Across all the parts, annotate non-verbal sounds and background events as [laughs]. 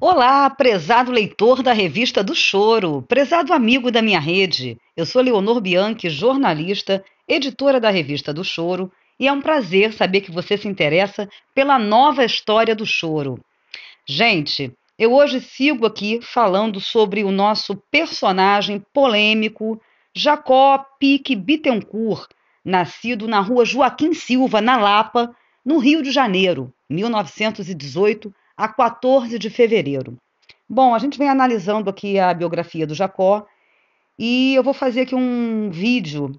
Olá, prezado leitor da revista do Choro, prezado amigo da minha rede. Eu sou Leonor Bianchi, jornalista, editora da revista do Choro, e é um prazer saber que você se interessa pela nova história do Choro. Gente, eu hoje sigo aqui falando sobre o nosso personagem polêmico, Jacó Pique Bittencourt, nascido na rua Joaquim Silva, na Lapa, no Rio de Janeiro, 1918 a 14 de fevereiro. Bom, a gente vem analisando aqui a biografia do Jacó e eu vou fazer aqui um vídeo.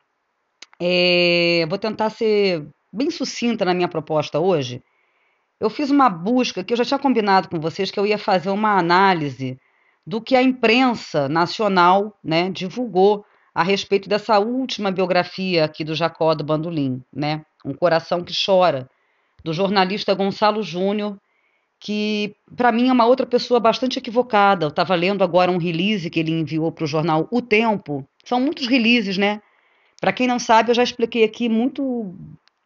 É, vou tentar ser bem sucinta na minha proposta hoje. Eu fiz uma busca que eu já tinha combinado com vocês que eu ia fazer uma análise do que a imprensa nacional né, divulgou a respeito dessa última biografia aqui do Jacó do Bandolim, né? Um Coração que Chora, do jornalista Gonçalo Júnior, que para mim é uma outra pessoa bastante equivocada. Eu estava lendo agora um release que ele enviou para o jornal O Tempo. São muitos releases, né? Para quem não sabe, eu já expliquei aqui muito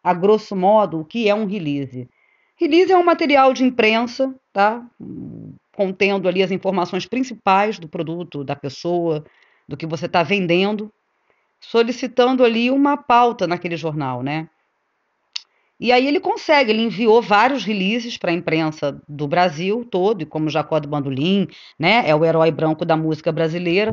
a grosso modo o que é um release. Release é um material de imprensa, tá? Contendo ali as informações principais do produto, da pessoa, do que você está vendendo, solicitando ali uma pauta naquele jornal, né? E aí ele consegue, ele enviou vários releases para a imprensa do Brasil todo, e como Jacó do Bandolim, né, é o herói branco da música brasileira,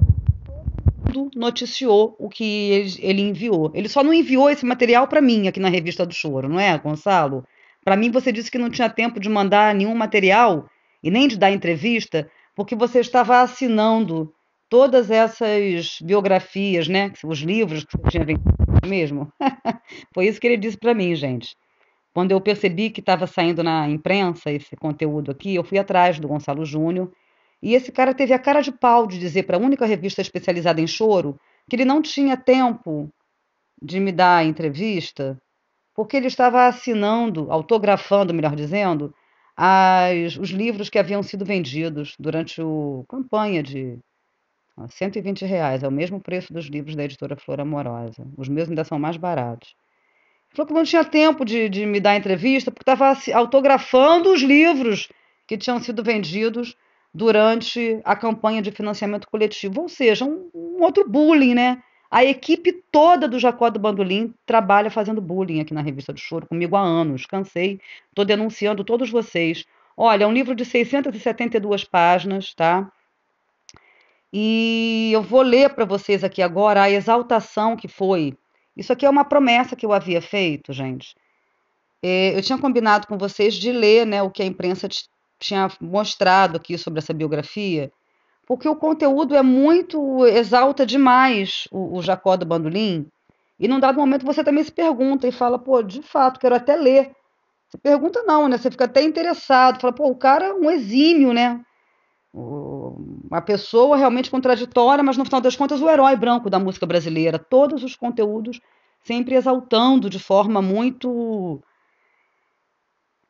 noticiou o que ele enviou. Ele só não enviou esse material para mim aqui na revista do Choro, não é, Gonçalo? Para mim você disse que não tinha tempo de mandar nenhum material e nem de dar entrevista, porque você estava assinando todas essas biografias, né, os livros que você tinha vendido é mesmo. [laughs] Foi isso que ele disse para mim, gente. Quando eu percebi que estava saindo na imprensa esse conteúdo aqui, eu fui atrás do Gonçalo Júnior. E esse cara teve a cara de pau de dizer para a única revista especializada em choro que ele não tinha tempo de me dar a entrevista, porque ele estava assinando, autografando, melhor dizendo, as, os livros que haviam sido vendidos durante a campanha de ó, 120 reais, é o mesmo preço dos livros da editora Flor Amorosa. Os meus ainda são mais baratos. Falou que não tinha tempo de, de me dar entrevista, porque estava autografando os livros que tinham sido vendidos durante a campanha de financiamento coletivo. Ou seja, um, um outro bullying, né? A equipe toda do Jacó do Bandolim trabalha fazendo bullying aqui na Revista do Choro, comigo há anos. Cansei, estou denunciando todos vocês. Olha, é um livro de 672 páginas, tá? E eu vou ler para vocês aqui agora a exaltação que foi isso aqui é uma promessa que eu havia feito, gente. É, eu tinha combinado com vocês de ler né, o que a imprensa tinha mostrado aqui sobre essa biografia, porque o conteúdo é muito. exalta demais o, o Jacó do Bandolim. E num dado momento você também se pergunta e fala, pô, de fato, quero até ler. Você pergunta não, né? Você fica até interessado, fala, pô, o cara é um exímio, né? uma pessoa realmente contraditória, mas no final das contas o herói branco da música brasileira. Todos os conteúdos sempre exaltando de forma muito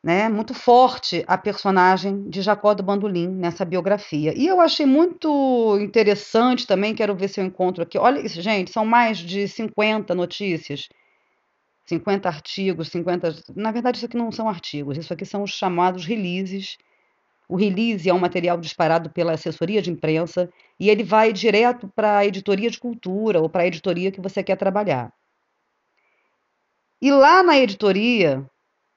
né, muito forte a personagem de Jacó do Bandolim nessa biografia. E eu achei muito interessante também, quero ver se eu encontro aqui. Olha isso, gente, são mais de 50 notícias, 50 artigos, 50. Na verdade, isso aqui não são artigos, isso aqui são os chamados releases o release é um material disparado pela assessoria de imprensa e ele vai direto para a editoria de cultura ou para a editoria que você quer trabalhar. E lá na editoria,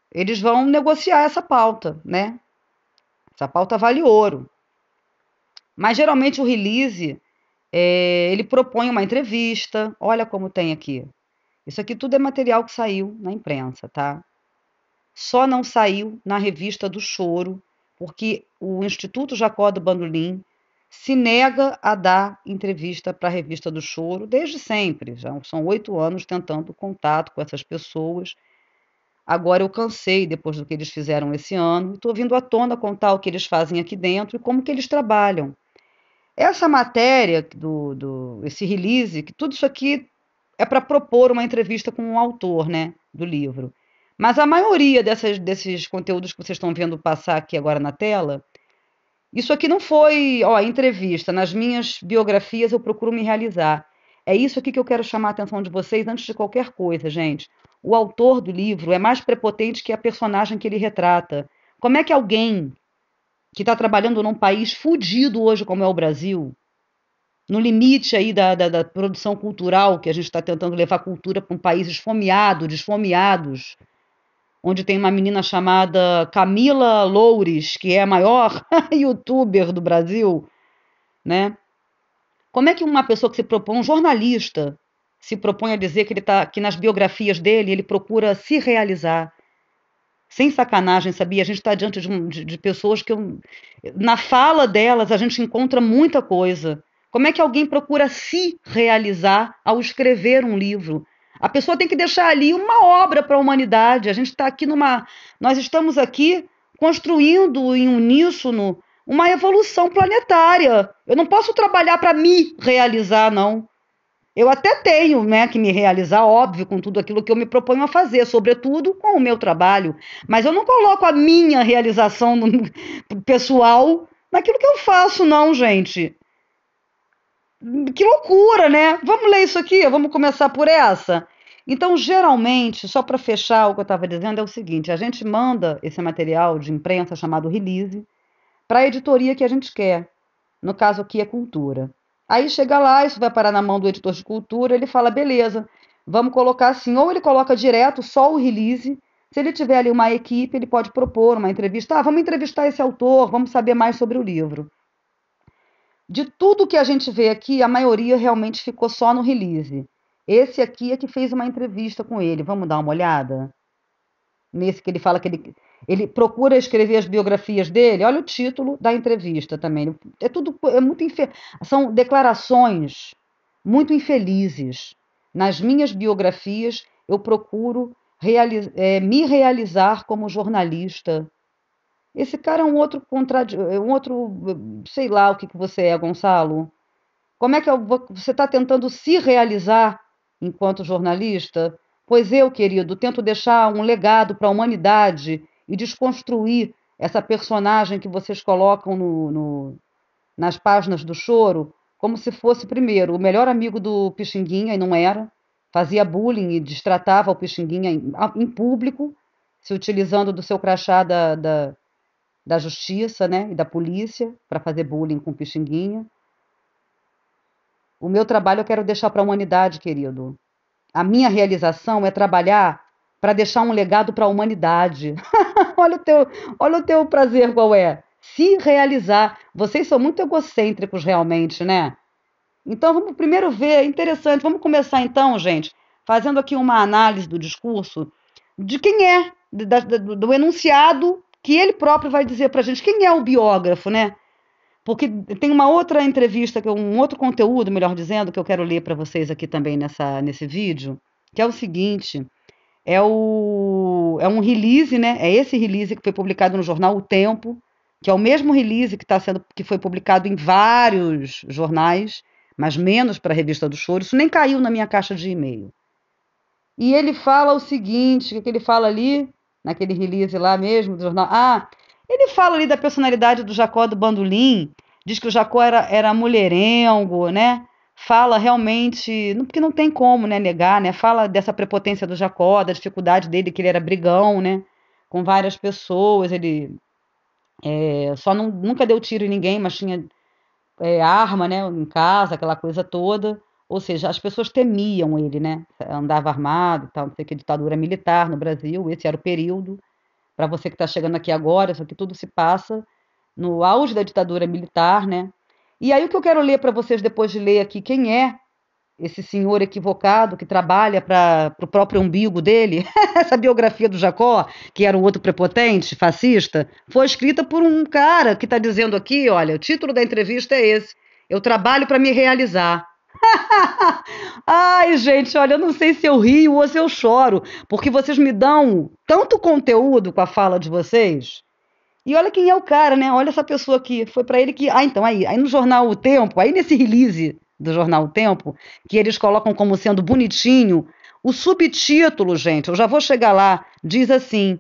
eles vão negociar essa pauta, né? Essa pauta vale ouro. Mas geralmente o release, é, ele propõe uma entrevista. Olha como tem aqui. Isso aqui tudo é material que saiu na imprensa, tá? Só não saiu na revista do Choro, porque o Instituto Jacó do Bandolim se nega a dar entrevista para a revista do Choro desde sempre. Já são oito anos tentando contato com essas pessoas. Agora eu cansei depois do que eles fizeram esse ano. Estou vindo à tona contar o que eles fazem aqui dentro e como que eles trabalham. Essa matéria do, do esse release, que tudo isso aqui é para propor uma entrevista com o autor, né, do livro. Mas a maioria dessas, desses conteúdos que vocês estão vendo passar aqui agora na tela, isso aqui não foi, ó, entrevista. Nas minhas biografias eu procuro me realizar. É isso aqui que eu quero chamar a atenção de vocês antes de qualquer coisa, gente. O autor do livro é mais prepotente que a personagem que ele retrata. Como é que alguém que está trabalhando num país fudido hoje como é o Brasil, no limite aí da, da, da produção cultural que a gente está tentando levar cultura para um país esfomeado, desfomeados, onde tem uma menina chamada Camila Loures, que é a maior [laughs] youtuber do Brasil, né? Como é que uma pessoa que se propõe, um jornalista, se propõe a dizer que ele tá, que nas biografias dele ele procura se realizar? Sem sacanagem, sabia? A gente está diante de, de, de, pessoas que, eu, na fala delas, a gente encontra muita coisa. Como é que alguém procura se realizar ao escrever um livro? A pessoa tem que deixar ali uma obra para a humanidade. A gente está aqui numa. Nós estamos aqui construindo em uníssono uma evolução planetária. Eu não posso trabalhar para me realizar, não. Eu até tenho né, que me realizar, óbvio, com tudo aquilo que eu me proponho a fazer, sobretudo com o meu trabalho. Mas eu não coloco a minha realização [laughs] pessoal naquilo que eu faço, não, gente que loucura, né? Vamos ler isso aqui, vamos começar por essa. Então, geralmente, só para fechar o que eu estava dizendo, é o seguinte: a gente manda esse material de imprensa chamado release para a editoria que a gente quer, no caso aqui é cultura. Aí chega lá, isso vai parar na mão do editor de cultura, ele fala: beleza, vamos colocar assim. Ou ele coloca direto só o release. Se ele tiver ali uma equipe, ele pode propor uma entrevista. Ah, vamos entrevistar esse autor, vamos saber mais sobre o livro. De tudo que a gente vê aqui, a maioria realmente ficou só no release. Esse aqui é que fez uma entrevista com ele. Vamos dar uma olhada? Nesse que ele fala que ele, ele procura escrever as biografias dele. Olha o título da entrevista também. É tudo é muito são declarações muito infelizes. Nas minhas biografias eu procuro reali... é, me realizar como jornalista, esse cara é um outro contradi... É um outro, sei lá o que, que você é, Gonçalo. Como é que você está tentando se realizar enquanto jornalista? Pois eu, querido, tento deixar um legado para a humanidade e desconstruir essa personagem que vocês colocam no, no, nas páginas do choro, como se fosse, primeiro, o melhor amigo do Pixinguinha, e não era, fazia bullying e destratava o Pixinguinha em, em público, se utilizando do seu crachá da, da, da justiça né, e da polícia para fazer bullying com Pixinguinha. O meu trabalho eu quero deixar para a humanidade, querido. A minha realização é trabalhar para deixar um legado para a humanidade. [laughs] olha, o teu, olha o teu prazer qual é. Se realizar. Vocês são muito egocêntricos realmente, né? Então vamos primeiro ver, é interessante. Vamos começar então, gente, fazendo aqui uma análise do discurso de quem é, da, do, do enunciado que ele próprio vai dizer para a gente quem é o biógrafo, né? Porque tem uma outra entrevista, é um outro conteúdo, melhor dizendo, que eu quero ler para vocês aqui também nessa, nesse vídeo, que é o seguinte: é, o, é um release, né? É esse release que foi publicado no jornal O Tempo, que é o mesmo release que, tá sendo, que foi publicado em vários jornais, mas menos para a revista do Choro. Isso nem caiu na minha caixa de e-mail. E ele fala o seguinte: o que ele fala ali? naquele release lá mesmo do jornal. Ah, ele fala ali da personalidade do Jacó do Bandolim, diz que o Jacó era, era mulherengo, né? Fala realmente, porque não tem como né, negar, né? Fala dessa prepotência do Jacó, da dificuldade dele, que ele era brigão, né? Com várias pessoas, ele é, só não, nunca deu tiro em ninguém, mas tinha é, arma, né? Em casa, aquela coisa toda. Ou seja, as pessoas temiam ele, né? Andava armado, tal, não sei que, ditadura militar no Brasil, esse era o período. Para você que está chegando aqui agora, só que tudo se passa no auge da ditadura militar, né? E aí o que eu quero ler para vocês depois de ler aqui quem é esse senhor equivocado que trabalha para o próprio umbigo dele, [laughs] essa biografia do Jacó, que era o outro prepotente, fascista, foi escrita por um cara que está dizendo aqui, olha, o título da entrevista é esse, eu trabalho para me realizar. [laughs] Ai, gente, olha, eu não sei se eu rio ou se eu choro, porque vocês me dão tanto conteúdo com a fala de vocês. E olha quem é o cara, né? Olha essa pessoa aqui. Foi para ele que. Ah, então, aí. Aí no jornal O Tempo, aí nesse release do jornal O Tempo, que eles colocam como sendo bonitinho, o subtítulo, gente, eu já vou chegar lá, diz assim: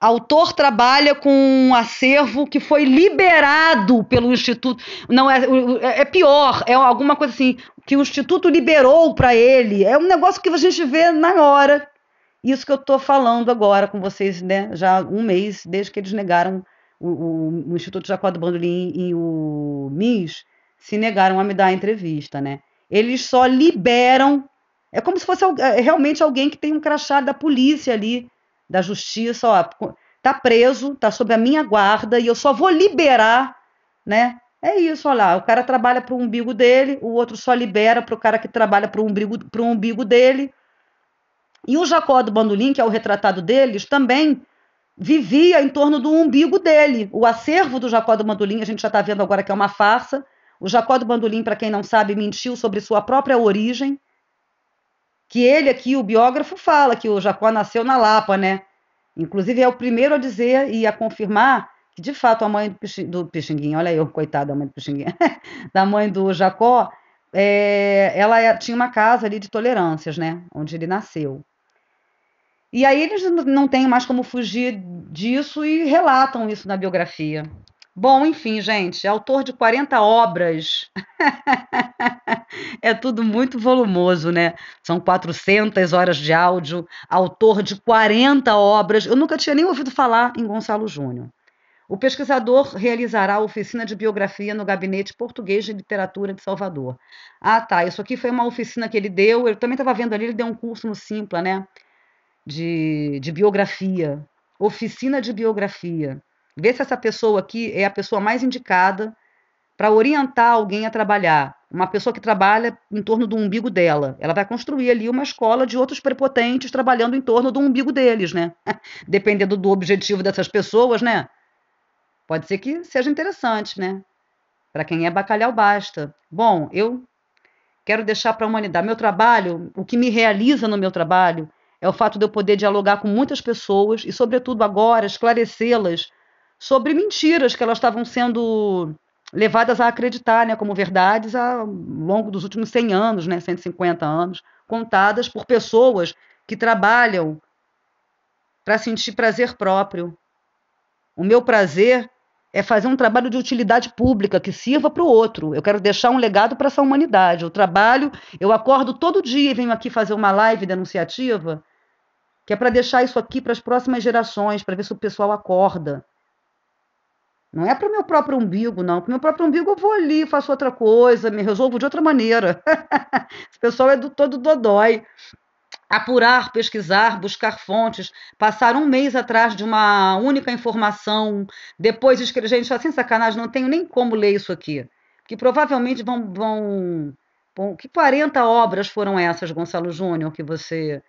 autor trabalha com um acervo que foi liberado pelo Instituto. Não, é, é, é pior, é alguma coisa assim que o Instituto liberou para ele. É um negócio que a gente vê na hora. Isso que eu estou falando agora com vocês, né? Já um mês, desde que eles negaram o, o, o Instituto Jacó do Bandolim e o MIS se negaram a me dar a entrevista, né? Eles só liberam. É como se fosse é, realmente alguém que tem um crachá da polícia ali, da justiça, ó, tá preso, tá sob a minha guarda e eu só vou liberar, né? É isso, olha lá. O cara trabalha para o umbigo dele, o outro só libera para o cara que trabalha para o umbigo, umbigo dele. E o Jacó do Bandolim, que é o retratado deles, também vivia em torno do umbigo dele. O acervo do Jacó do Bandolim, a gente já está vendo agora que é uma farsa. O Jacó do Bandolim, para quem não sabe, mentiu sobre sua própria origem. Que ele aqui, o biógrafo, fala que o Jacó nasceu na Lapa, né? Inclusive é o primeiro a dizer e a confirmar que de fato a mãe do Pixinguinha, olha eu, coitada da mãe do Pixinguinha, [laughs] da mãe do Jacó, é, ela é, tinha uma casa ali de tolerâncias, né, onde ele nasceu. E aí eles não têm mais como fugir disso e relatam isso na biografia. Bom, enfim, gente, é autor de 40 obras. [laughs] é tudo muito volumoso, né? São 400 horas de áudio, autor de 40 obras. Eu nunca tinha nem ouvido falar em Gonçalo Júnior. O pesquisador realizará a oficina de biografia no Gabinete Português de Literatura de Salvador. Ah, tá. Isso aqui foi uma oficina que ele deu. Eu também estava vendo ali, ele deu um curso no Simpla, né? De, de biografia. Oficina de biografia. Vê se essa pessoa aqui é a pessoa mais indicada para orientar alguém a trabalhar. Uma pessoa que trabalha em torno do umbigo dela. Ela vai construir ali uma escola de outros prepotentes trabalhando em torno do umbigo deles, né? [laughs] Dependendo do objetivo dessas pessoas, né? Pode ser que seja interessante, né? Para quem é bacalhau, basta. Bom, eu quero deixar para a humanidade. Meu trabalho, o que me realiza no meu trabalho, é o fato de eu poder dialogar com muitas pessoas e, sobretudo agora, esclarecê-las sobre mentiras que elas estavam sendo levadas a acreditar né, como verdades ao longo dos últimos 100 anos, né, 150 anos, contadas por pessoas que trabalham para sentir prazer próprio. O meu prazer é fazer um trabalho de utilidade pública que sirva para o outro. Eu quero deixar um legado para essa humanidade. Eu trabalho, eu acordo todo dia e venho aqui fazer uma live denunciativa, que é para deixar isso aqui para as próximas gerações, para ver se o pessoal acorda. Não é para o meu próprio umbigo, não. Para o meu próprio umbigo eu vou ali, faço outra coisa, me resolvo de outra maneira. Esse [laughs] pessoal é do todo dodói apurar, pesquisar, buscar fontes, passar um mês atrás de uma única informação, depois escrever. Gente, fala assim, sacanagem, não tenho nem como ler isso aqui. Que provavelmente vão, vão. Bom, que 40 obras foram essas, Gonçalo Júnior, que você.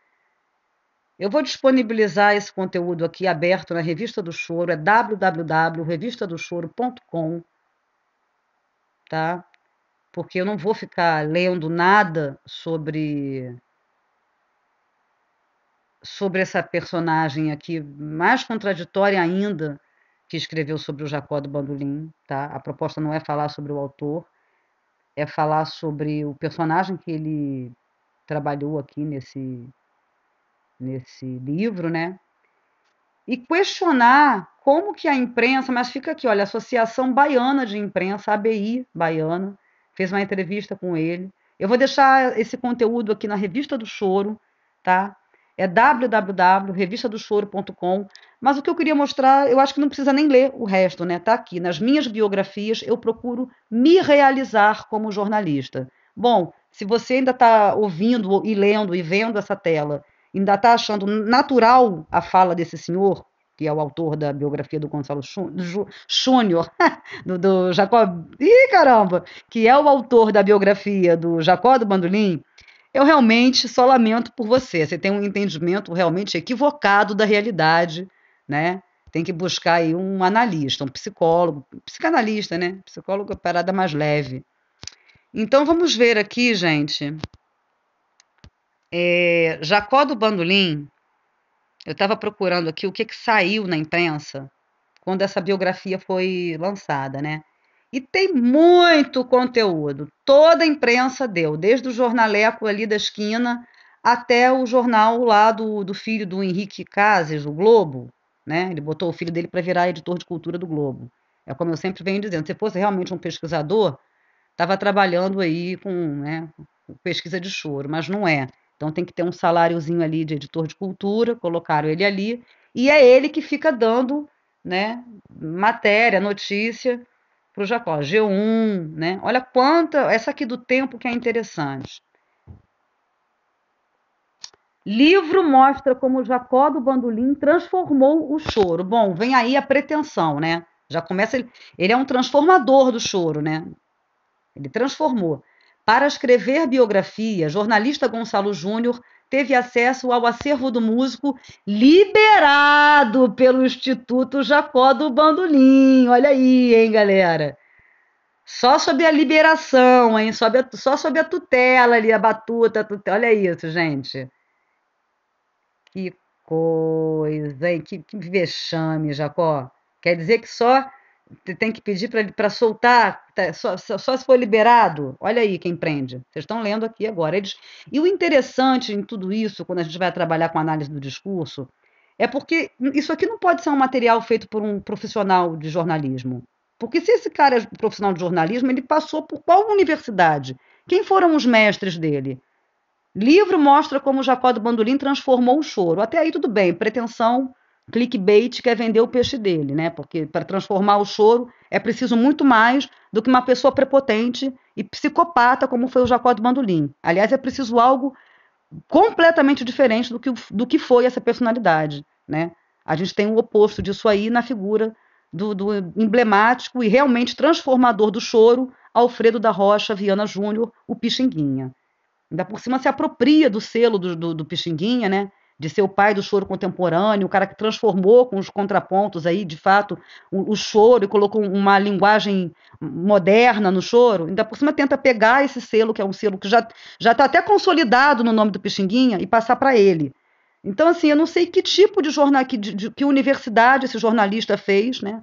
Eu vou disponibilizar esse conteúdo aqui aberto na Revista do Choro, é www.revistadochoro.com, tá? Porque eu não vou ficar lendo nada sobre sobre essa personagem aqui, mais contraditória ainda, que escreveu sobre o Jacó do Bandolim. Tá? A proposta não é falar sobre o autor, é falar sobre o personagem que ele trabalhou aqui nesse, nesse livro, né? E questionar como que a imprensa, mas fica aqui, olha, a Associação Baiana de Imprensa, ABI Baiana, fez uma entrevista com ele. Eu vou deixar esse conteúdo aqui na Revista do Choro, tá? é www.revistadochoro.com. Mas o que eu queria mostrar, eu acho que não precisa nem ler o resto, né? Tá aqui. Nas minhas biografias, eu procuro me realizar como jornalista. Bom, se você ainda está ouvindo e lendo e vendo essa tela, ainda está achando natural a fala desse senhor, que é o autor da biografia do Gonçalo Júnior, [laughs] do, do Jacob. Ih, caramba! Que é o autor da biografia do Jacó do Bandolim eu realmente só lamento por você. Você tem um entendimento realmente equivocado da realidade, né? Tem que buscar aí um analista, um psicólogo, psicanalista, né? Psicólogo é parada mais leve. Então vamos ver aqui, gente. É, Jacó do Bandolim, eu estava procurando aqui o que, que saiu na imprensa quando essa biografia foi lançada, né? E tem muito conteúdo. Toda a imprensa deu, desde o jornaleco ali da esquina até o jornal lá do, do filho do Henrique Cases, o Globo. Né? Ele botou o filho dele para virar editor de cultura do Globo. É como eu sempre venho dizendo, se fosse realmente um pesquisador, estava trabalhando aí com, né, pesquisa de choro, mas não é. Então tem que ter um saláriozinho ali de editor de cultura, colocaram ele ali, e é ele que fica dando né, matéria, notícia para o Jacó. G1, né? Olha quanta. Essa aqui do tempo que é interessante. Livro mostra como Jacó do Bandolim transformou o choro. Bom, vem aí a pretensão, né? Já começa. Ele, ele é um transformador do choro, né? Ele transformou. Para escrever biografia, jornalista Gonçalo Júnior teve acesso ao acervo do músico liberado pelo Instituto Jacó do Bandolim. Olha aí, hein, galera? Só sob a liberação, hein? Sob a, só sob a tutela ali, a batuta, a tutela. Olha isso, gente. Que coisa, hein? Que, que vexame, Jacó. Quer dizer que só tem que pedir para soltar, tá, só, só, só, se for liberado. Olha aí quem prende. Vocês estão lendo aqui agora. Eles, e o interessante em tudo isso, quando a gente vai trabalhar com análise do discurso, é porque isso aqui não pode ser um material feito por um profissional de jornalismo. Porque se esse cara é profissional de jornalismo, ele passou por qual universidade? Quem foram os mestres dele? Livro mostra como Jacó do Bandolim transformou o choro. Até aí tudo bem, pretensão clickbait quer é vender o peixe dele, né? Porque para transformar o choro é preciso muito mais do que uma pessoa prepotente e psicopata como foi o Jacó do Bandolim. Aliás, é preciso algo completamente diferente do que, do que foi essa personalidade, né? A gente tem o oposto disso aí na figura do, do emblemático e realmente transformador do choro, Alfredo da Rocha Viana Júnior, o Pixinguinha. Ainda por cima se apropria do selo do, do, do Pixinguinha, né? de ser o pai do choro contemporâneo, o cara que transformou com os contrapontos aí, de fato, o, o choro e colocou uma linguagem moderna no choro, ainda por cima tenta pegar esse selo, que é um selo que já está até consolidado no nome do Pixinguinha, e passar para ele. Então, assim, eu não sei que tipo de jornal, que, de, de, que universidade esse jornalista fez, né?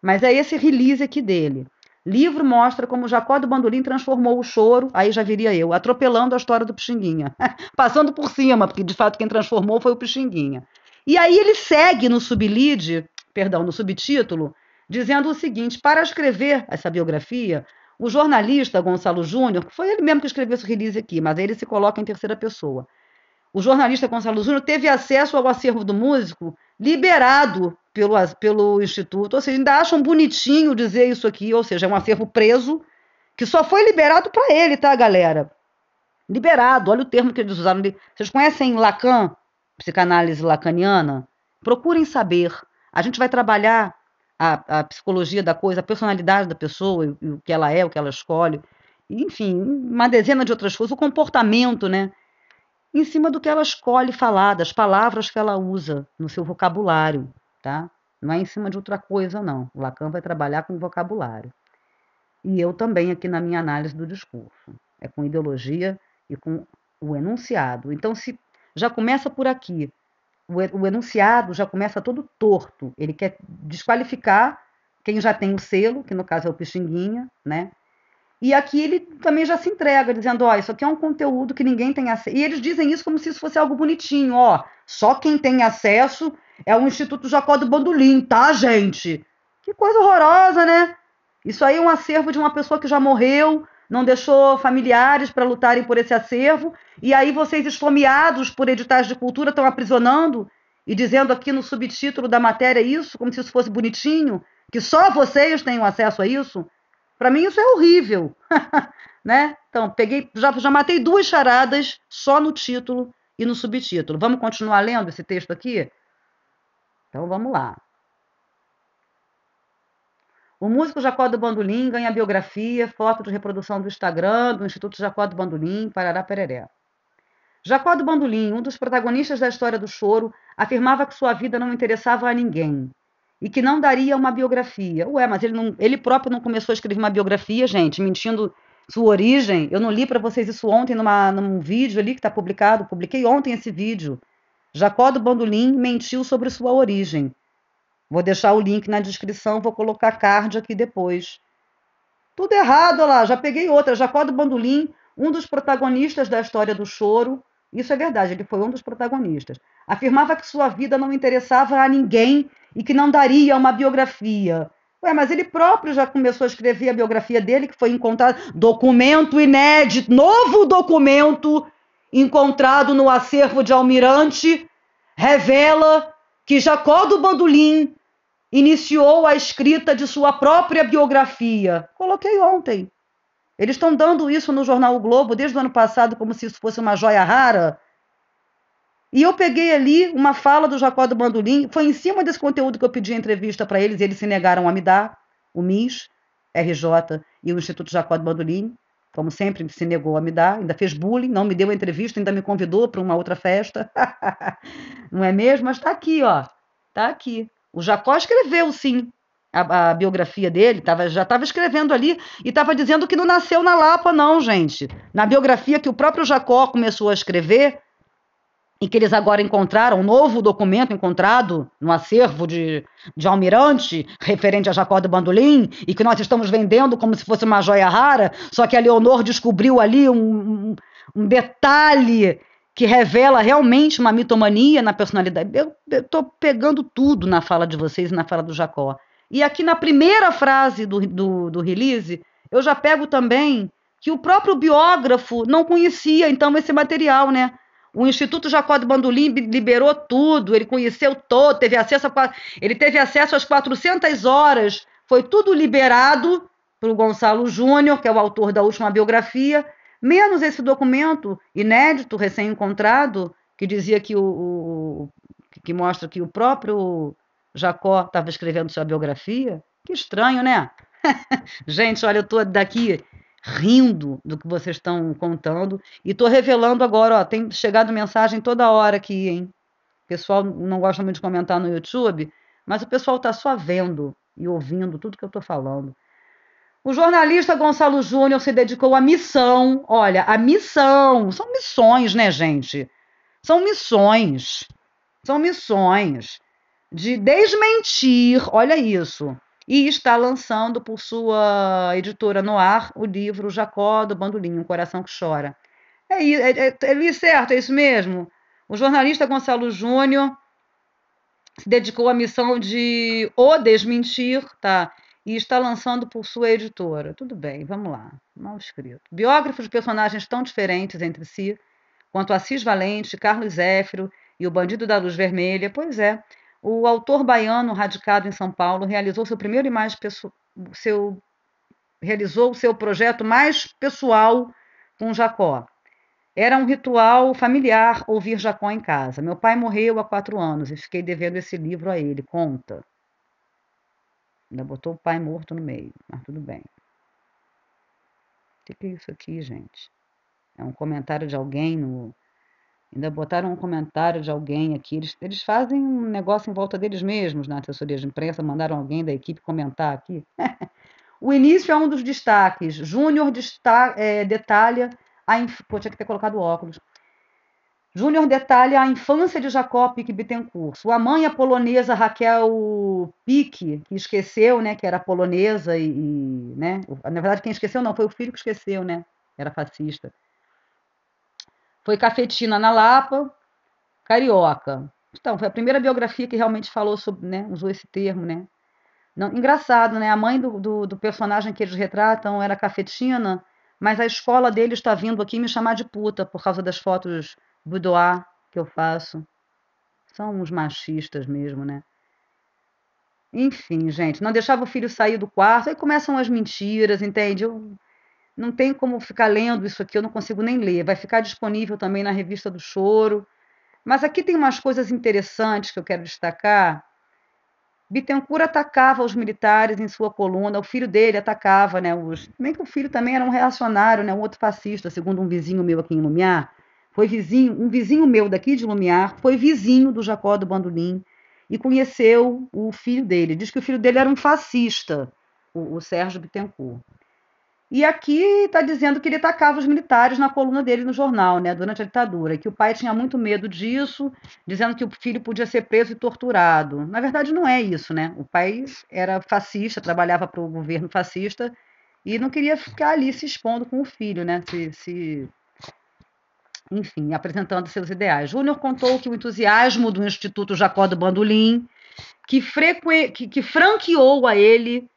Mas é esse release aqui dele. Livro mostra como Jacó do Bandolim transformou o choro, aí já viria eu, atropelando a história do Pixinguinha. [laughs] Passando por cima, porque de fato quem transformou foi o Pixinguinha. E aí ele segue no sublide, perdão, no subtítulo, dizendo o seguinte: para escrever essa biografia, o jornalista Gonçalo Júnior, que foi ele mesmo que escreveu esse release aqui, mas aí ele se coloca em terceira pessoa. O jornalista Gonçalo Júnior teve acesso ao acervo do músico liberado pelo, pelo Instituto. Ou seja, ainda acham bonitinho dizer isso aqui, ou seja, é um acervo preso, que só foi liberado para ele, tá, galera? Liberado, olha o termo que eles usaram. Vocês conhecem Lacan, psicanálise lacaniana? Procurem saber. A gente vai trabalhar a, a psicologia da coisa, a personalidade da pessoa, o, o que ela é, o que ela escolhe, enfim, uma dezena de outras coisas, o comportamento, né? Em cima do que ela escolhe falar, das palavras que ela usa no seu vocabulário tá? Não é em cima de outra coisa, não. O Lacan vai trabalhar com vocabulário. E eu também aqui na minha análise do discurso. É com ideologia e com o enunciado. Então, se já começa por aqui, o enunciado já começa todo torto. Ele quer desqualificar quem já tem o selo, que no caso é o Pixinguinha, né? E aqui ele também já se entrega, dizendo: ó, isso aqui é um conteúdo que ninguém tem acesso. E eles dizem isso como se isso fosse algo bonitinho, ó. Só quem tem acesso é o Instituto Jacó do Bandolim, tá, gente? Que coisa horrorosa, né? Isso aí é um acervo de uma pessoa que já morreu, não deixou familiares para lutarem por esse acervo, e aí vocês, esfomeados por editais de cultura, estão aprisionando e dizendo aqui no subtítulo da matéria isso, como se isso fosse bonitinho, que só vocês tenham acesso a isso. Para mim isso é horrível, [laughs] né? Então, peguei, já, já matei duas charadas só no título e no subtítulo. Vamos continuar lendo esse texto aqui? Então, vamos lá. O músico Jacó do Bandolim ganha biografia, foto de reprodução do Instagram do Instituto Jacó do Bandolim, Parará Pereré. Jacó do Bandolim, um dos protagonistas da história do choro, afirmava que sua vida não interessava a ninguém e que não daria uma biografia. Ué, mas ele, não, ele próprio não começou a escrever uma biografia, gente, mentindo sua origem. Eu não li para vocês isso ontem numa, num vídeo ali que está publicado, publiquei ontem esse vídeo. Jacó do Bandolim mentiu sobre sua origem. Vou deixar o link na descrição, vou colocar card aqui depois. Tudo errado, olha lá, já peguei outra. Jacó do Bandolim, um dos protagonistas da história do choro. Isso é verdade, ele foi um dos protagonistas. Afirmava que sua vida não interessava a ninguém e que não daria uma biografia. Ué, mas ele próprio já começou a escrever a biografia dele, que foi encontrado. Documento inédito, novo documento encontrado no acervo de Almirante, revela que Jacó do Bandolim iniciou a escrita de sua própria biografia. Coloquei ontem. Eles estão dando isso no jornal o Globo desde o ano passado, como se isso fosse uma joia rara. E eu peguei ali uma fala do Jacó do Bandolim, foi em cima desse conteúdo que eu pedi a entrevista para eles, e eles se negaram a me dar, o MIS, RJ e o Instituto Jacó do Bandolim, como sempre se negou a me dar, ainda fez bullying, não me deu a entrevista, ainda me convidou para uma outra festa, [laughs] não é mesmo? Mas está aqui, ó, está aqui. O Jacó escreveu, sim, a, a, biografia dele, tava, já estava escrevendo ali e estava dizendo que não nasceu na Lapa, não, gente. Na biografia que o próprio Jacó começou a escrever, em que eles agora encontraram um novo documento encontrado no acervo de, de Almirante, referente a Jacó do Bandolim, e que nós estamos vendendo como se fosse uma joia rara, só que a Leonor descobriu ali um, um detalhe que revela realmente uma mitomania na personalidade. Eu estou pegando tudo na fala de vocês e na fala do Jacó. E aqui na primeira frase do, do, do release, eu já pego também que o próprio biógrafo não conhecia então esse material, né? O Instituto Jacó de Bandolim liberou tudo, ele conheceu todo, teve acesso a, ele teve acesso às 400 horas, foi tudo liberado para o Gonçalo Júnior, que é o autor da última biografia, menos esse documento inédito, recém-encontrado, que dizia que o, o, que mostra que o próprio Jacó estava escrevendo sua biografia. Que estranho, né? [laughs] Gente, olha, eu estou daqui rindo do que vocês estão contando. E estou revelando agora, ó, tem chegado mensagem toda hora aqui, hein? O pessoal não gosta muito de comentar no YouTube, mas o pessoal está só vendo e ouvindo tudo que eu estou falando. O jornalista Gonçalo Júnior se dedicou à missão. Olha, a missão. São missões, né, gente? São missões. São missões de desmentir. Olha isso e está lançando por sua editora Noir o livro Jacó do Bandolim, Um Coração que Chora. É, é, é, é, certo, é isso mesmo. O jornalista Gonçalo Júnior se dedicou à missão de o desmentir, tá? E está lançando por sua editora. Tudo bem, vamos lá. Mal escrito. Biógrafos de personagens tão diferentes entre si, quanto Assis Valente, Carlos Zéfiro e o Bandido da Luz Vermelha, pois é, o autor baiano radicado em São Paulo realizou seu primeiro e mais seu realizou seu projeto mais pessoal com Jacó. Era um ritual familiar ouvir Jacó em casa. Meu pai morreu há quatro anos e fiquei devendo esse livro a ele. Conta. Ainda botou o pai morto no meio, mas tudo bem. O que é isso aqui, gente? É um comentário de alguém no Ainda botaram um comentário de alguém aqui. Eles, eles fazem um negócio em volta deles mesmos na assessoria de imprensa, mandaram alguém da equipe comentar aqui. [laughs] o início é um dos destaques. Júnior desta, é, detalha a. Inf... Pô, tinha que ter colocado óculos. Júnior detalha a infância de Jacó Pique Bittencourt. Sua mãe, a polonesa Raquel Pique, que esqueceu, né, que era polonesa e, e né, na verdade quem esqueceu não foi o filho que esqueceu, né, era fascista. Foi Cafetina na Lapa, Carioca. Então, foi a primeira biografia que realmente falou sobre, né, usou esse termo, né? Não, engraçado, né? A mãe do, do, do personagem que eles retratam era Cafetina, mas a escola dele está vindo aqui me chamar de puta por causa das fotos boudoir que eu faço. São uns machistas mesmo, né? Enfim, gente, não deixava o filho sair do quarto, aí começam as mentiras, entende? Eu, não tem como ficar lendo isso aqui, eu não consigo nem ler. Vai ficar disponível também na revista do Choro. Mas aqui tem umas coisas interessantes que eu quero destacar. Bittencourt atacava os militares em sua coluna, o filho dele atacava, né? Os... Bem que o filho também era um reacionário, né? Um outro fascista, segundo um vizinho meu aqui em Lumiar. Foi vizinho, um vizinho meu daqui de Lumiar, foi vizinho do Jacó do Bandolim e conheceu o filho dele. Diz que o filho dele era um fascista, o, o Sérgio Bittencourt. E aqui está dizendo que ele atacava os militares na coluna dele no jornal, né, durante a ditadura, que o pai tinha muito medo disso, dizendo que o filho podia ser preso e torturado. Na verdade, não é isso, né? O pai era fascista, trabalhava para o governo fascista e não queria ficar ali se expondo com o filho, né? Se, se... Enfim, apresentando seus ideais. Júnior contou que o entusiasmo do Instituto Jacó do Bandolim, que, frequ... que, que franqueou a ele.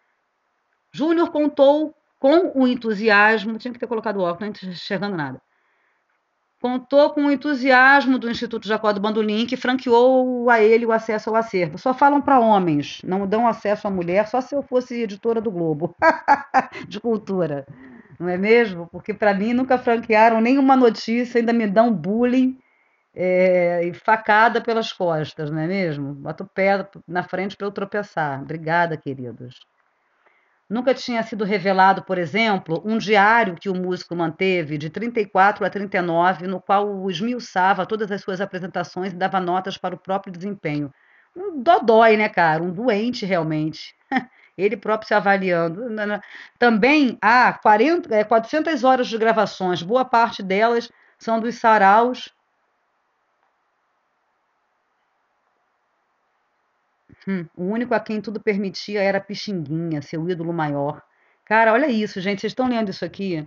Júnior contou com o entusiasmo, tinha que ter colocado o óculos, não enxergando nada. Contou com o entusiasmo do Instituto Jacó do Bandolim, que franqueou a ele o acesso ao acervo. Só falam para homens, não dão acesso à mulher, só se eu fosse editora do Globo, [laughs] de cultura. Não é mesmo? Porque para mim nunca franquearam nenhuma notícia, ainda me dão bullying é, e facada pelas costas, não é mesmo? Bato o pé na frente para eu tropeçar. Obrigada, queridos. Nunca tinha sido revelado, por exemplo, um diário que o músico manteve de 34 a 39, no qual esmiuçava todas as suas apresentações e dava notas para o próprio desempenho. Um dodói, né, cara? Um doente, realmente. [laughs] Ele próprio se avaliando. Também há 40, 400 é, horas de gravações, boa parte delas são dos saraus Hum, o único a quem tudo permitia era Pixinguinha, seu ídolo maior. Cara, olha isso, gente. Vocês estão lendo isso aqui?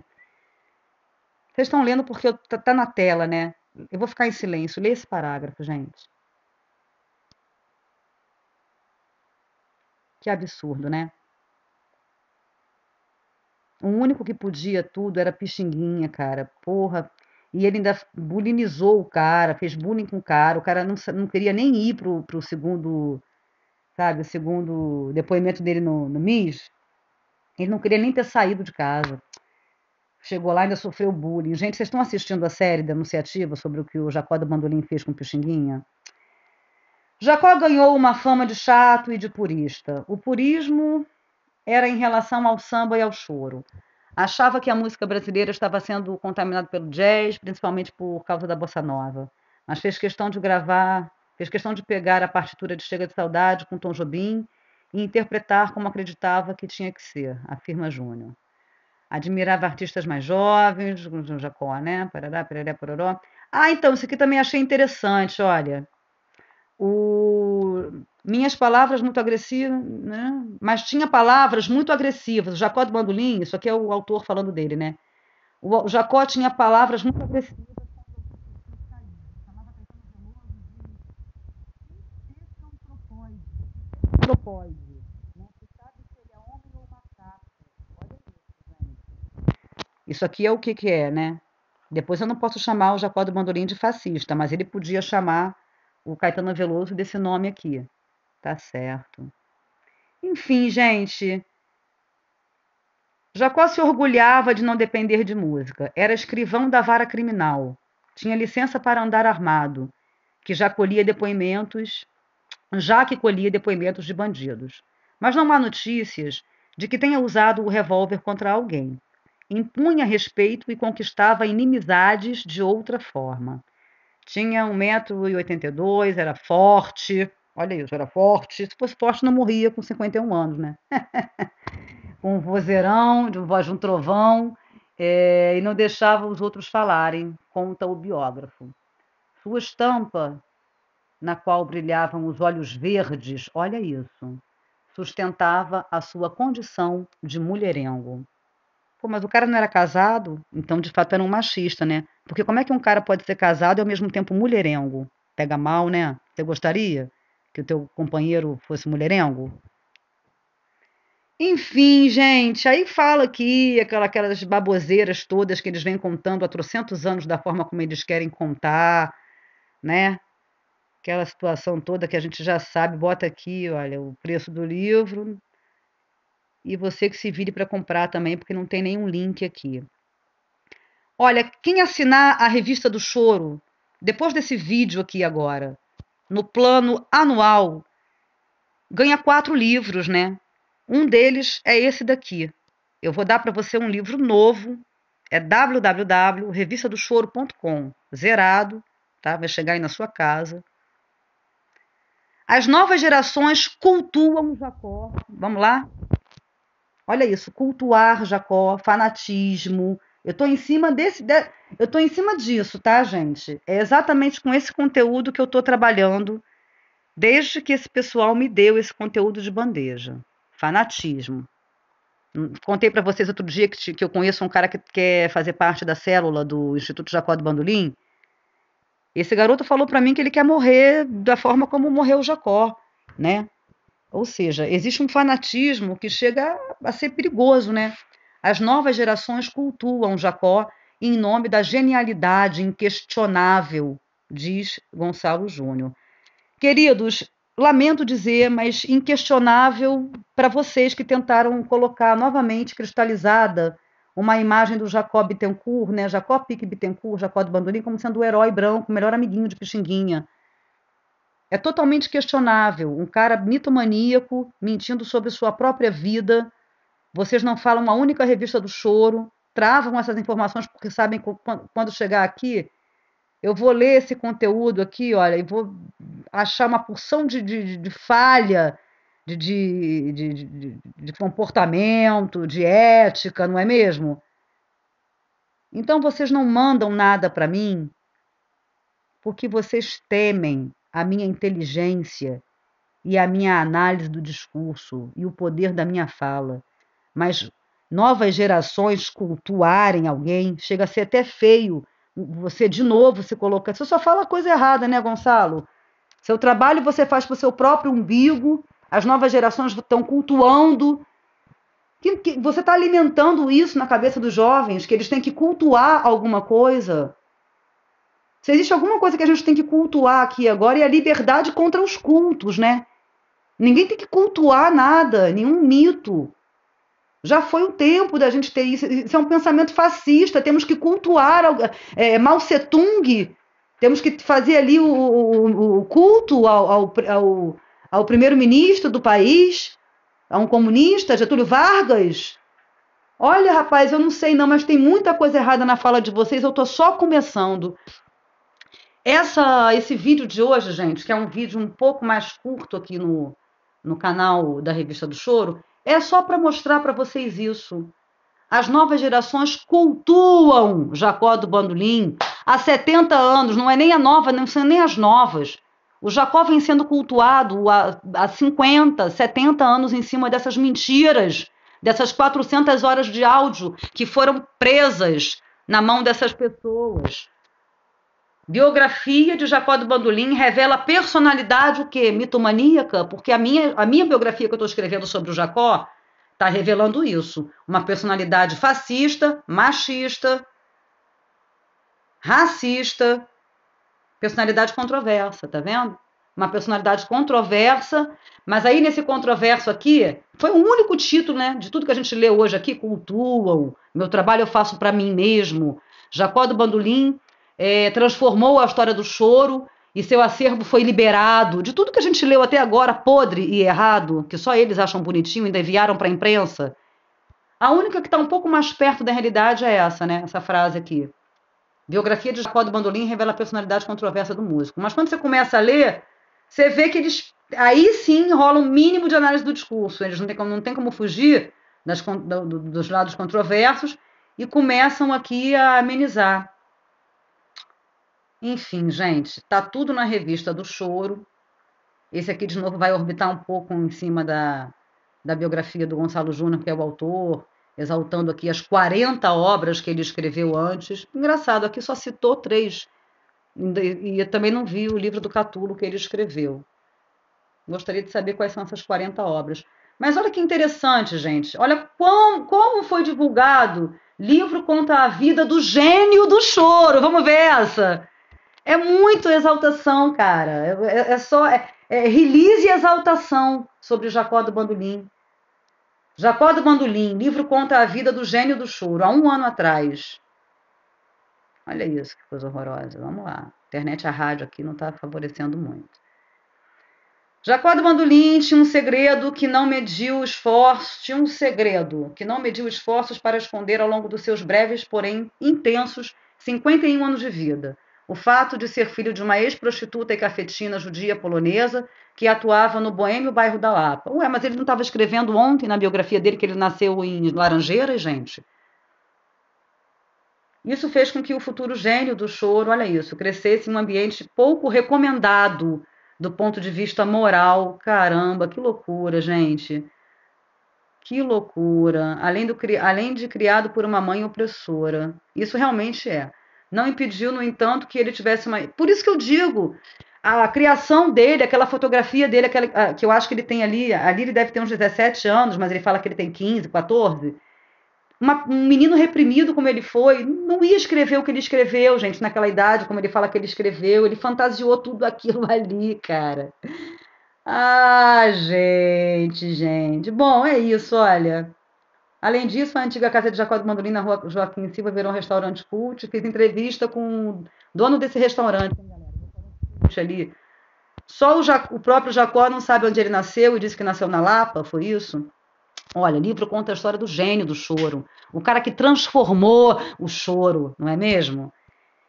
Vocês estão lendo porque está tá na tela, né? Eu vou ficar em silêncio. Lê esse parágrafo, gente. Que absurdo, né? O único que podia tudo era Pixinguinha, cara. Porra. E ele ainda bulinizou o cara, fez bullying com o cara. O cara não, não queria nem ir pro, pro segundo sabe? Segundo o depoimento dele no, no MIS, ele não queria nem ter saído de casa. Chegou lá e ainda sofreu bullying. Gente, vocês estão assistindo a série denunciativa sobre o que o Jacó do Bandolim fez com o Pixinguinha? Jacó ganhou uma fama de chato e de purista. O purismo era em relação ao samba e ao choro. Achava que a música brasileira estava sendo contaminada pelo jazz, principalmente por causa da bossa nova, mas fez questão de gravar Fez questão de pegar a partitura de Chega de Saudade com Tom Jobim e interpretar como acreditava que tinha que ser, afirma Júnior. Admirava artistas mais jovens, como Jacó, né? Parará, parará, pororó. Ah, então, isso aqui também achei interessante, olha. O... Minhas palavras muito agressivas, né? Mas tinha palavras muito agressivas. O Jacó do Bandolim, isso aqui é o autor falando dele, né? O Jacó tinha palavras muito agressivas antropóide. Não né? se sabe se ele é homem ou macaco. Olha isso, gente. Isso aqui é o que, que é, né? Depois eu não posso chamar o Jacó do Bandolim de fascista, mas ele podia chamar o Caetano Veloso desse nome aqui. Tá certo. Enfim, gente. Jacó se orgulhava de não depender de música. Era escrivão da vara criminal. Tinha licença para andar armado, que já colhia depoimentos já que colhia depoimentos de bandidos. Mas não há notícias de que tenha usado o revólver contra alguém. Impunha respeito e conquistava inimizades de outra forma. Tinha 1,82m, era forte. Olha isso, era forte. Se fosse forte, não morria com 51 anos, né? [laughs] um vozeirão, de voz de um trovão, é, e não deixava os outros falarem, conta o biógrafo. Sua estampa na qual brilhavam os olhos verdes, olha isso, sustentava a sua condição de mulherengo. Pô, mas o cara não era casado? Então, de fato, era um machista, né? Porque como é que um cara pode ser casado e ao mesmo tempo mulherengo? Pega mal, né? Você gostaria que o teu companheiro fosse mulherengo? Enfim, gente, aí fala aqui aquelas baboseiras todas que eles vêm contando há trocentos anos da forma como eles querem contar, né? aquela situação toda que a gente já sabe, bota aqui, olha, o preço do livro e você que se vire para comprar também, porque não tem nenhum link aqui. Olha, quem assinar a revista do Choro, depois desse vídeo aqui agora, no plano anual, ganha quatro livros, né? Um deles é esse daqui. Eu vou dar para você um livro novo, é www.revistadochoro.com, zerado, tá? Vai chegar aí na sua casa. As novas gerações cultuam Jacó. Vamos lá? Olha isso, cultuar Jacó, fanatismo. Eu estou em cima desse, de, eu tô em cima disso, tá, gente? É exatamente com esse conteúdo que eu estou trabalhando desde que esse pessoal me deu esse conteúdo de bandeja. Fanatismo. Hum, contei para vocês outro dia que, que eu conheço um cara que quer fazer parte da célula do Instituto Jacó do Bandolim esse garoto falou para mim que ele quer morrer da forma como morreu Jacó, né? Ou seja, existe um fanatismo que chega a ser perigoso, né? As novas gerações cultuam Jacó em nome da genialidade inquestionável, diz Gonçalo Júnior. Queridos, lamento dizer, mas inquestionável para vocês que tentaram colocar novamente cristalizada uma imagem do Jacob Bittencourt, né? Jacob Pique Bittencourt, Jacob Bandolim, como sendo o herói branco, o melhor amiguinho de Pixinguinha. É totalmente questionável. Um cara mitomaníaco, mentindo sobre sua própria vida. Vocês não falam uma única revista do choro. Travam essas informações porque sabem que quando chegar aqui. Eu vou ler esse conteúdo aqui, olha, e vou achar uma porção de, de, de falha de, de, de, de, comportamento, de ética, não é mesmo? Então vocês não mandam nada para mim porque vocês temem a minha inteligência e a minha análise do discurso e o poder da minha fala. Mas novas gerações cultuarem alguém chega a ser até feio. Você de novo se coloca. Você só fala coisa errada, né, Gonçalo? Seu trabalho você faz para o seu próprio umbigo as novas gerações estão cultuando. Que, que você está alimentando isso na cabeça dos jovens, que eles têm que cultuar alguma coisa. Se existe alguma coisa que a gente tem que cultuar aqui agora é a liberdade contra os cultos, né? Ninguém tem que cultuar nada, nenhum mito. Já foi o tempo da gente ter isso. Isso é um pensamento fascista. Temos que cultuar é, Mao Tse Tung. Temos que fazer ali o, o, o culto ao, ao, ao, ao primeiro-ministro do país, a um comunista, Getúlio Vargas. Olha, rapaz, eu não sei não, mas tem muita coisa errada na fala de vocês, eu estou só começando. Essa, esse vídeo de hoje, gente, que é um vídeo um pouco mais curto aqui no, no canal da Revista do Choro, é só para mostrar para vocês isso. As novas gerações cultuam Jacó do Bandolim há 70 anos, não é nem a nova, não são nem as novas. O Jacó vem sendo cultuado há, há 50, 70 anos em cima dessas mentiras, dessas 400 horas de áudio que foram presas na mão dessas pessoas. Biografia de Jacó do Bandolim revela personalidade o quê? Mitomaníaca, porque a minha, a minha biografia que eu estou escrevendo sobre o Jacó está revelando isso. Uma personalidade fascista, machista, racista, Personalidade controversa, tá vendo? Uma personalidade controversa, mas aí nesse controverso aqui, foi o único título, né, de tudo que a gente lê hoje aqui, cultuam, meu trabalho eu faço para mim mesmo. Jacó do Bandolim é, transformou a história do choro e seu acervo foi liberado de tudo que a gente leu até agora, podre e errado, que só eles acham bonitinho e ainda enviaram para a imprensa. A única que está um pouco mais perto da realidade é essa, né? Essa frase aqui. Biografia de Jacó do Bandolim revela a personalidade controversa do músico. Mas quando você começa a ler, você vê que eles aí sim rola um mínimo de análise do discurso. Eles não têm como, não tem como fugir das, do, dos lados controversos e começam aqui a amenizar. Enfim, gente, tá tudo na revista do Choro. Esse aqui, de novo, vai orbitar um pouco em cima da, da biografia do Gonçalo Júnior, que é o autor, exaltando aqui as 40 obras que ele escreveu antes. Engraçado, aqui só citou três. E eu também não vi o livro do Catulo que ele escreveu. Gostaria de saber quais são essas 40 obras. Mas olha que interessante, gente. Olha como, como foi divulgado. Livro conta a vida do gênio do choro. Vamos ver essa. É muito exaltação, cara. É, é, é só é, é, release e exaltação sobre Jacó do Bandolim. Jacó do Bandolim, livro conta a vida do gênio do choro, há um ano atrás. Olha isso, que coisa horrorosa. Vamos lá. Internet a rádio aqui não está favorecendo muito. Jacó do Bandolim tinha um segredo que não mediu esforços, tinha um segredo que não mediu esforços para esconder ao longo dos seus breves, porém intensos, 51 anos de vida o fato de ser filho de uma ex-prostituta e cafetina judia polonesa que atuava no boêmio bairro da Lapa. Ué, mas ele não estava escrevendo ontem na biografia dele que ele nasceu em Laranjeiras, gente? Isso fez com que o futuro gênio do choro, olha isso, crescesse em um ambiente pouco recomendado do ponto de vista moral. Caramba, que loucura, gente. Que loucura. Além, do, além de criado por uma mãe opressora. Isso realmente é. Não impediu, no entanto, que ele tivesse uma. Por isso que eu digo, a criação dele, aquela fotografia dele, aquela, que eu acho que ele tem ali, ali ele deve ter uns 17 anos, mas ele fala que ele tem 15, 14. Uma, um menino reprimido como ele foi, não ia escrever o que ele escreveu, gente, naquela idade, como ele fala que ele escreveu, ele fantasiou tudo aquilo [laughs] ali, cara. Ah, gente, gente. Bom, é isso, olha. Além disso, a antiga casa de Jacó do Mandolim, na rua Joaquim Silva, virou um restaurante cult. Fiz entrevista com o dono desse restaurante, ali. Só o, Jacó, o próprio Jacó não sabe onde ele nasceu e disse que nasceu na Lapa, foi isso? Olha, o livro conta a história do gênio do choro, o cara que transformou o choro, não é mesmo?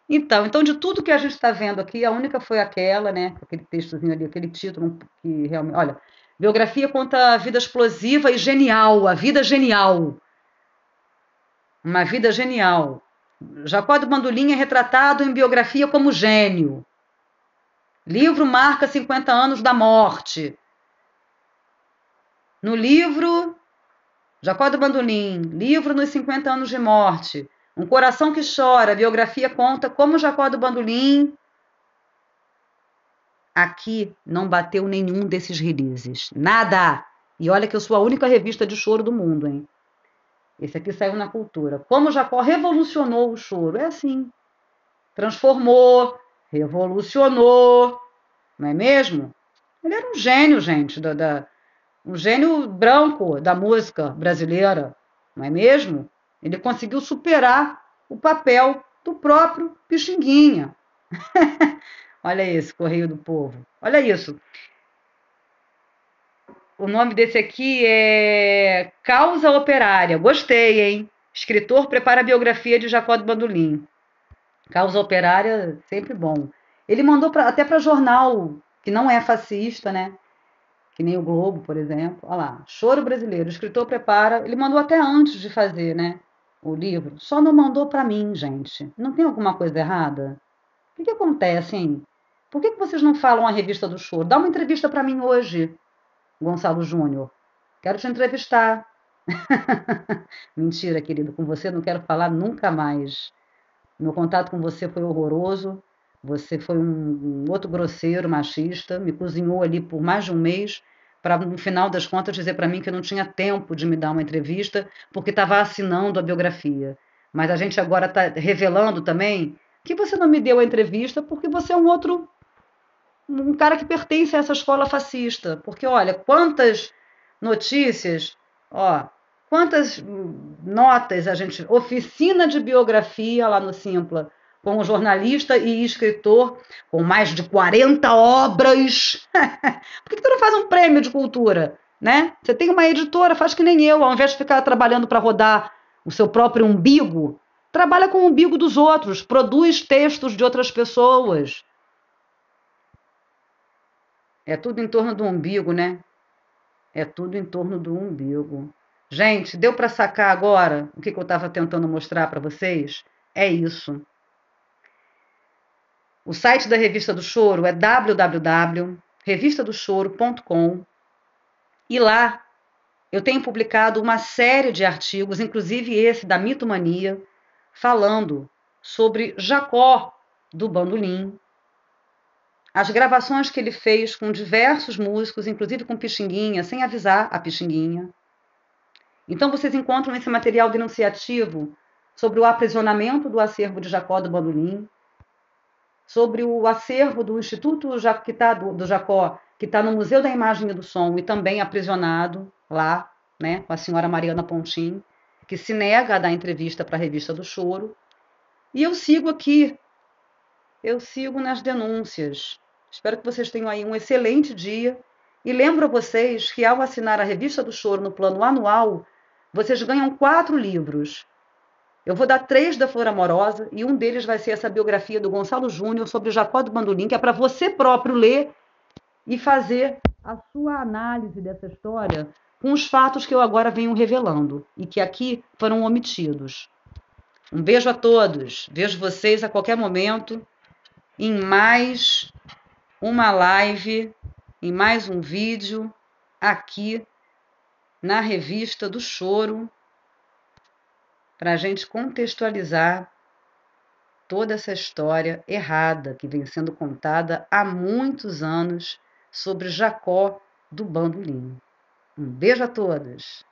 Então, então de tudo que a gente está vendo aqui, a única foi aquela, né? Aquele textozinho ali, aquele título que realmente. Olha, Biografia conta a vida explosiva e genial, a vida genial. Uma vida genial. Jacó do Bandolim é retratado em biografia como gênio. Livro marca 50 anos da morte. No livro Jacó do Bandolim, livro nos 50 anos de morte. Um coração que chora, a biografia conta como Jacó do Bandolim Aqui não bateu nenhum desses releases. Nada! E olha que eu sou a única revista de choro do mundo, hein? Esse aqui saiu na cultura. Como Jacó revolucionou o choro. É assim. Transformou, revolucionou. Não é mesmo? Ele era um gênio, gente, da, da, um gênio branco da música brasileira, não é mesmo? Ele conseguiu superar o papel do próprio Pixinguinha. [laughs] Olha esse, Correio do Povo. Olha isso. O nome desse aqui é Causa Operária. Gostei, hein? Escritor prepara a biografia de Jacó de Bandolim. Causa Operária, sempre bom. Ele mandou pra, até para jornal que não é fascista, né? Que nem o Globo, por exemplo. Olha lá, Choro Brasileiro. O escritor prepara. Ele mandou até antes de fazer, né? O livro. Só não mandou para mim, gente. Não tem alguma coisa errada? O que, que acontece, hein? Por que, que vocês não falam a revista do choro? Dá uma entrevista para mim hoje, Gonçalo Júnior. Quero te entrevistar. [laughs] Mentira, querido, com você não quero falar nunca mais. Meu contato com você foi horroroso. Você foi um, um outro grosseiro, machista, me cozinhou ali por mais de um mês para no final das contas dizer para mim que eu não tinha tempo de me dar uma entrevista porque estava assinando a biografia. Mas a gente agora está revelando também que você não me deu a entrevista porque você é um outro um cara que pertence a essa escola fascista, porque olha quantas notícias, ó, quantas notas a gente oficina de biografia lá no Simpla com um jornalista e escritor com mais de 40 obras. [laughs] Por que, tu não faz um prêmio de cultura, né? Você tem uma editora, faz que nem eu, ao invés de ficar trabalhando para rodar o seu próprio umbigo, trabalha com o umbigo dos outros, produz textos de outras pessoas é tudo em torno do umbigo, né? É tudo em torno do umbigo. Gente, deu para sacar agora o que, que eu estava tentando mostrar para vocês? É isso. O site da Revista do Choro é www.revistadochoro.com e lá eu tenho publicado uma série de artigos, inclusive esse da mitomania, falando sobre Jacó do bandolim, as gravações que ele fez com diversos músicos, inclusive com Pixinguinha, sem avisar a Pixinguinha. Então vocês encontram esse material denunciativo sobre o aprisionamento do acervo de Jacó do Bandolim, sobre o acervo do Instituto que tá, do, do Jacó, que está no Museu da Imagem e do Som e também aprisionado lá, né, com a senhora Mariana Pontim, que se nega a dar entrevista para a revista do Choro. E eu sigo aqui, eu sigo nas denúncias. Espero que vocês tenham aí um excelente dia. E lembro a vocês que ao assinar a Revista do Choro no plano anual, vocês ganham quatro livros. Eu vou dar três da Flor Amorosa e um deles vai ser essa biografia do Gonçalo Júnior sobre o Jacó do Bandolim, que é para você próprio ler e fazer a sua análise dessa história com os fatos que eu agora venho revelando e que aqui foram omitidos. Um beijo a todos. Vejo vocês a qualquer momento em mais uma live e mais um vídeo aqui na revista do Choro, para a gente contextualizar toda essa história errada que vem sendo contada há muitos anos sobre Jacó do Bandolim. Um beijo a todas!